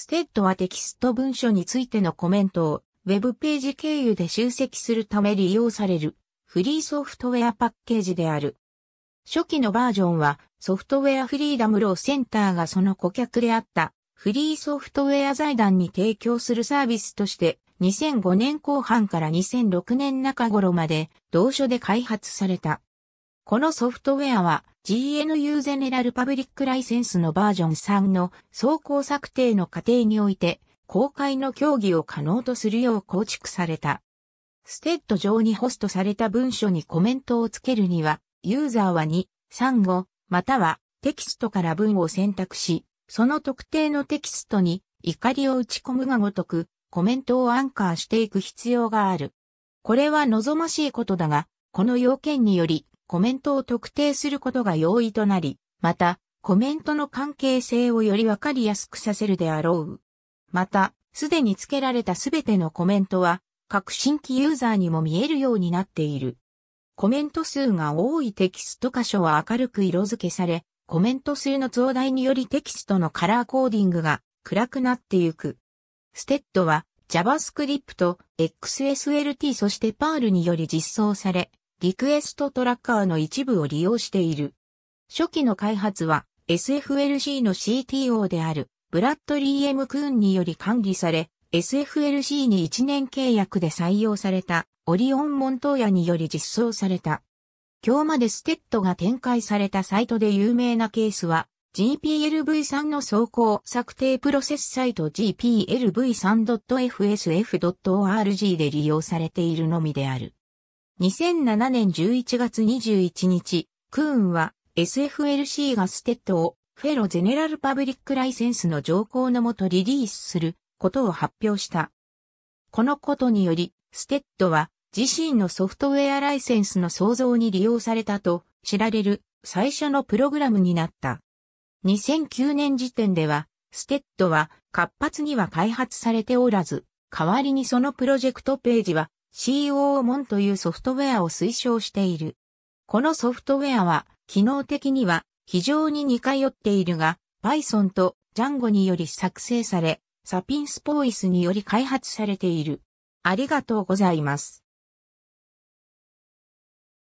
ステッドはテキスト文書についてのコメントをウェブページ経由で集積するため利用されるフリーソフトウェアパッケージである。初期のバージョンはソフトウェアフリーダムローセンターがその顧客であったフリーソフトウェア財団に提供するサービスとして2005年後半から2006年中頃まで同書で開発された。このソフトウェアは GNU ゼネラルパブリックライセンスのバージョン3の走行策定の過程において公開の協議を可能とするよう構築された。ステッド上にホストされた文書にコメントをつけるには、ユーザーは2、3語、またはテキストから文を選択し、その特定のテキストに怒りを打ち込むがごとく、コメントをアンカーしていく必要がある。これは望ましいことだが、この要件により、コメントを特定することが容易となり、また、コメントの関係性をよりわかりやすくさせるであろう。また、すでに付けられたすべてのコメントは、各新規ユーザーにも見えるようになっている。コメント数が多いテキスト箇所は明るく色付けされ、コメント数の増大によりテキストのカラーコーディングが暗くなってゆく。ステッドは JavaScript、XSLT そして Perl により実装され、リクエストトラッカーの一部を利用している。初期の開発は SFLC の CTO であるブラッドリー・エム・クーンにより管理され、SFLC に1年契約で採用されたオリオン・モントーヤにより実装された。今日までステッドが展開されたサイトで有名なケースは GPLv3 の走行策定プロセスサイト GPLv3.fsf.org で利用されているのみである。2007年11月21日、クーンは SFLC がステッドをフェロゼネラルパブリックライセンスの条項のもとリリースすることを発表した。このことにより、ステッドは自身のソフトウェアライセンスの創造に利用されたと知られる最初のプログラムになった。2009年時点では、ステッドは活発には開発されておらず、代わりにそのプロジェクトページは CO モンというソフトウェアを推奨している。このソフトウェアは、機能的には非常に似通っているが、Python と Django により作成され、サピンスポーイスにより開発されている。ありがとうございます。